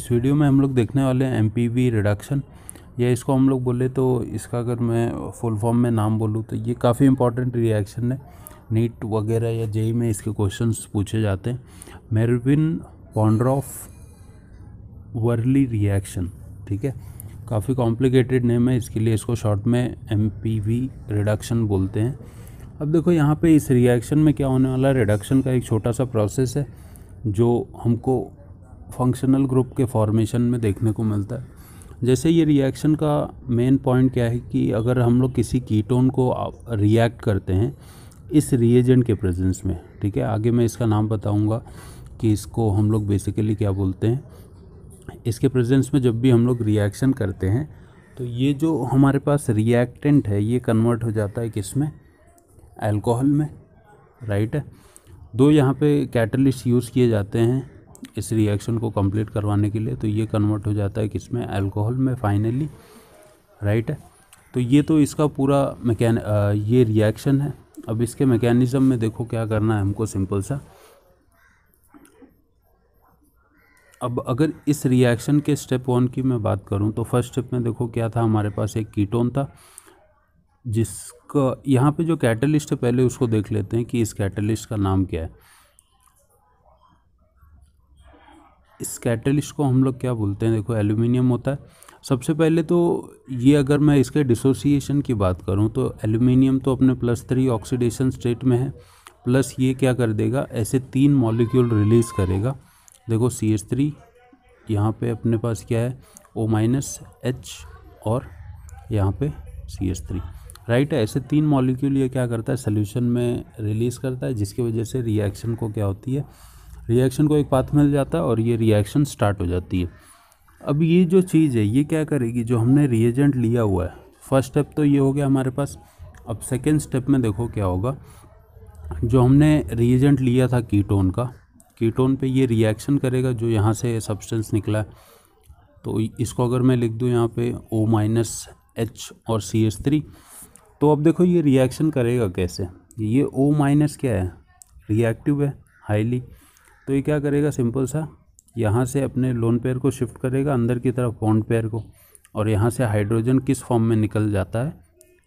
इस वीडियो में हम लोग देखने वाले हैं एम रिडक्शन या इसको हम लोग बोले तो इसका अगर मैं फुल फॉर्म में नाम बोलूँ तो ये काफ़ी इंपॉर्टेंट रिएक्शन है नीट वगैरह या जेई में इसके क्वेश्चन पूछे जाते हैं मेरविन पॉन्ड्रॉफ वर्ली रिएक्शन ठीक है काफ़ी कॉम्प्लिकेटेड नेम है इसके लिए इसको शॉर्ट में एम रिडक्शन बोलते हैं अब देखो यहाँ पे इस रिएक्शन में क्या होने वाला है रिडक्शन का एक छोटा सा प्रोसेस है जो हमको फंक्शनल ग्रुप के फॉर्मेशन में देखने को मिलता है जैसे ये रिएक्शन का मेन पॉइंट क्या है कि अगर हम लोग किसी कीटोन को रिएक्ट करते हैं इस रिएजेंट के प्रेजेंस में ठीक है आगे मैं इसका नाम बताऊंगा कि इसको हम लोग बेसिकली क्या बोलते हैं इसके प्रेजेंस में जब भी हम लोग रिएक्शन करते हैं तो ये जो हमारे पास रिएक्टेंट है ये कन्वर्ट हो जाता है किस में में राइट है दो यहाँ पे कैटलिस्ट यूज़ किए जाते हैं इस रिएक्शन को कंप्लीट करवाने के लिए तो ये कन्वर्ट हो जाता है किसमें अल्कोहल में फाइनली राइट है तो ये तो इसका पूरा मैकेन ये रिएक्शन है अब इसके मैकेनिज़्म में देखो क्या करना है हमको सिंपल सा अब अगर इस रिएक्शन के स्टेप वन की मैं बात करूं तो फर्स्ट स्टेप में देखो क्या था हमारे पास एक कीटोन था जिसका यहाँ पे जो कैटलिस्ट है पहले उसको देख लेते हैं कि इस कैटलिस्ट का नाम क्या है इस कैटलिस्ट को हम लोग क्या बोलते हैं देखो एल्यूमिनियम होता है सबसे पहले तो ये अगर मैं इसके डिसोसिएशन की बात करूँ तो एल्यूमिनियम तो अपने प्लस थ्री ऑक्सीडेशन स्टेट में है प्लस ये क्या कर देगा ऐसे तीन मॉलिक्यूल रिलीज़ करेगा देखो सी एस थ्री यहाँ पर अपने पास क्या है ओ माइनस एच और यहाँ पे सी एस थ्री राइट है ऐसे तीन मॉलिक्यूल ये क्या करता है सोल्यूशन में रिलीज़ करता है जिसकी वजह से रिएक्शन को क्या होती है रिएक्शन को एक पाथ मिल जाता है और ये रिएक्शन स्टार्ट हो जाती है अब ये जो चीज़ है ये क्या करेगी जो हमने रिएजेंट लिया हुआ है फर्स्ट स्टेप तो ये हो गया हमारे पास अब सेकेंड स्टेप में देखो क्या होगा जो हमने रिएजेंट लिया था कीटोन का कीटोन पे ये रिएक्शन करेगा जो यहाँ से सब्सटेंस निकला है तो इसको अगर मैं लिख दूँ यहाँ पे ओ माइनस एच और सी एस थ्री तो अब देखो ये रिएक्शन करेगा कैसे ये ओ माइनस क्या है रिएक्टिव है हाईली तो ये क्या करेगा सिंपल सा यहाँ से अपने लोन पेयर को शिफ्ट करेगा अंदर की तरफ बॉन्ड पेयर को और यहाँ से हाइड्रोजन किस फॉर्म में निकल जाता है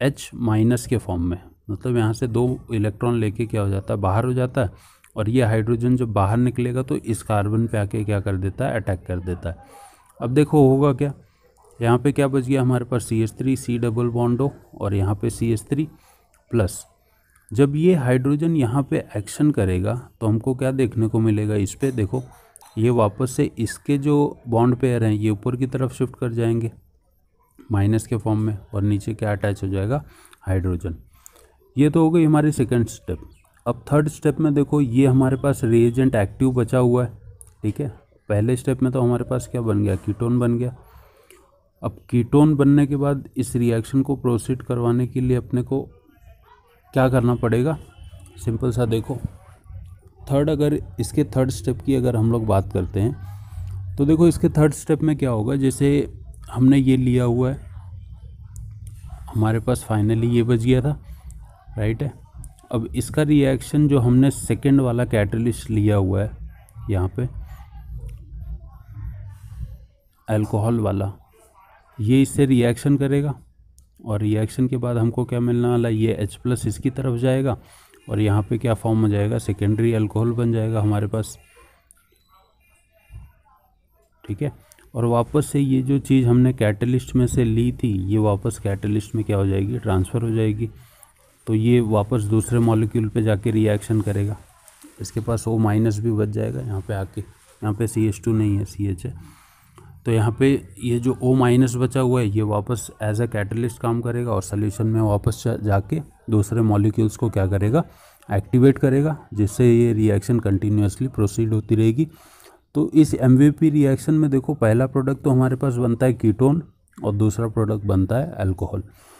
एच माइनस के फॉर्म में मतलब यहाँ से दो इलेक्ट्रॉन लेके क्या हो जाता है बाहर हो जाता है और ये हाइड्रोजन जब बाहर निकलेगा तो इस कार्बन पे आके क्या कर देता है अटैक कर देता है अब देखो होगा क्या यहाँ पे क्या बच गया हमारे पास C S three C double बॉन्डो और यहाँ पे सी एस थ्री प्लस जब ये हाइड्रोजन यहाँ पे एक्शन करेगा तो हमको क्या देखने को मिलेगा इस पर देखो ये वापस से इसके जो बॉन्ड पेयर हैं ये ऊपर की तरफ शिफ्ट कर जाएंगे माइनस के फॉर्म में और नीचे क्या अटैच हो जाएगा हाइड्रोजन ये तो हो गई हमारी सेकेंड स्टेप अब थर्ड स्टेप में देखो ये हमारे पास रिएजेंट एक्टिव बचा हुआ है ठीक है पहले स्टेप में तो हमारे पास क्या बन गया कीटोन बन गया अब कीटोन बनने के बाद इस रिएक्शन को प्रोसीड करवाने के लिए अपने को क्या करना पड़ेगा सिंपल सा देखो थर्ड अगर इसके थर्ड स्टेप की अगर हम लोग बात करते हैं तो देखो इसके थर्ड स्टेप में क्या होगा जैसे हमने ये लिया हुआ है हमारे पास फाइनली ये बच गया था राइट है अब इसका रिएक्शन जो हमने सेकेंड वाला कैटलिस्ट लिया हुआ है यहाँ पे अल्कोहल वाला ये इससे रिएक्शन करेगा और रिएक्शन के बाद हमको क्या मिलने वाला है ये एच प्लस इसकी तरफ जाएगा और यहाँ पे क्या फॉर्म हो जाएगा सेकेंडरी अल्कोहल बन जाएगा हमारे पास ठीक है और वापस से ये जो चीज़ हमने कैटलिस्ट में से ली थी ये वापस कैटलिस्ट में क्या हो जाएगी ट्रांसफ़र हो जाएगी तो ये वापस दूसरे मॉलिक्यूल पे जाके रिएक्शन करेगा इसके पास ओ माइनस भी बच जाएगा यहाँ पे आके यहाँ पे सी एच टू नहीं है सी एच है तो यहाँ पे ये जो ओ माइनस बचा हुआ है ये वापस एज अ कैटलिस्ट काम करेगा और सोल्यूशन में वापस जाके दूसरे मॉलिक्यूल्स को क्या करेगा एक्टिवेट करेगा जिससे ये रिएक्शन कंटिन्यूसली प्रोसीड होती रहेगी तो इस एम रिएक्शन में देखो पहला प्रोडक्ट तो हमारे पास बनता है कीटोन और दूसरा प्रोडक्ट बनता है अल्कोहल